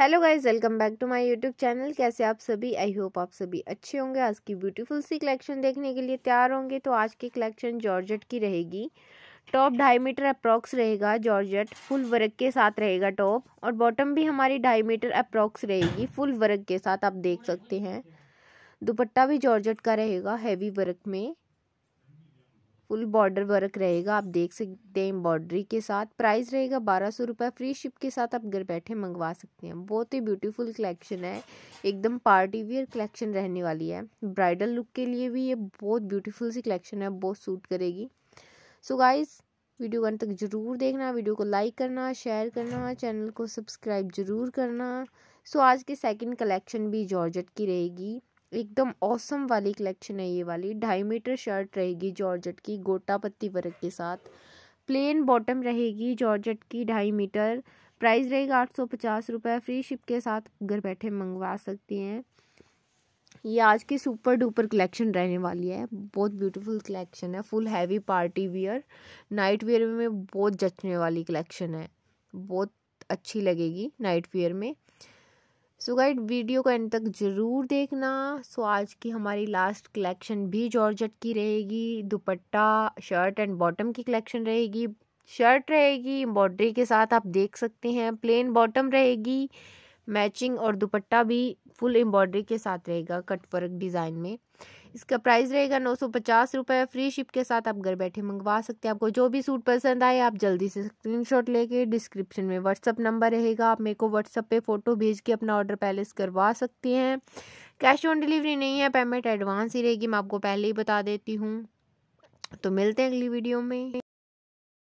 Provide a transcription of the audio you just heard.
hello guys welcome back to my YouTube channel कैसे आप सभी आई होप आप सभी अच्छे होंगे आज की ब्यूटीफुल सी कलेक्शन देखने के लिए तैयार होंगे तो आज की कलेक्शन जॉर्जेट की रहेगी टॉप ढाई मीटर अप्रॉक्स रहेगा जॉर्जेट फुल वर्क के साथ रहेगा टॉप और बॉटम भी हमारी ढाई मीटर अप्रॉक्स रहेगी फुल वर्क के साथ आप देख सकते हैं दुपट्टा भी जॉर्जट का रहेगा हैवी वर्क में फुल बॉर्डर वर्क रहेगा आप देख सकते हैं एम्ब्रॉयडरी के साथ प्राइस रहेगा बारह सौ रुपये फ्री शिप के साथ आप घर बैठे मंगवा सकते हैं बहुत ही ब्यूटीफुल कलेक्शन है एकदम पार्टी वियर कलेक्शन रहने वाली है ब्राइडल लुक के लिए भी ये बहुत ब्यूटीफुल सी कलेक्शन है बहुत सूट करेगी सो गाइज़ वीडियो अंत तक ज़रूर देखना वीडियो को लाइक करना शेयर करना चैनल को सब्सक्राइब ज़रूर करना सो so, आज की सेकंड कलेक्शन भी जॉर्जट की रहेगी एकदम औसम वाली कलेक्शन है ये वाली ढाई मीटर शर्ट रहेगी जॉर्जेट की गोटा पत्ती वर्क के साथ प्लेन बॉटम रहेगी जॉर्जेट की ढाई मीटर प्राइस रहेगा आठ सौ पचास रुपये फ्री शिप के साथ घर बैठे मंगवा सकती हैं ये आज की सुपर डुपर कलेक्शन रहने वाली है बहुत ब्यूटीफुल कलेक्शन है full heavy party wear night wear में बहुत जचने वाली कलेक्शन है बहुत अच्छी लगेगी नाइट वियर में सो गाइड वीडियो को एंड तक ज़रूर देखना सो so, आज की हमारी लास्ट कलेक्शन भी जॉर्जट की रहेगी दुपट्टा शर्ट एंड बॉटम की कलेक्शन रहेगी शर्ट रहेगी एम्ब्रॉयडरी के साथ आप देख सकते हैं प्लेन बॉटम रहेगी मैचिंग और दुपट्टा भी फुल एम्ब्रॉयडरी के साथ रहेगा कट वर्क डिज़ाइन में इसका प्राइस रहेगा नौ सौ पचास रुपये फ्री शिप के साथ आप घर बैठे मंगवा सकते हैं आपको जो भी सूट पसंद आए आप जल्दी से स्क्रीनशॉट लेके डिस्क्रिप्शन में व्हाट्सअप नंबर रहेगा आप मेरे को व्हाट्सअप पे फ़ोटो भेज के अपना ऑर्डर से करवा सकती हैं कैश ऑन डिलीवरी नहीं है पेमेंट एडवांस ही रहेगी मैं आपको पहले ही बता देती हूँ तो मिलते हैं अगली वीडियो में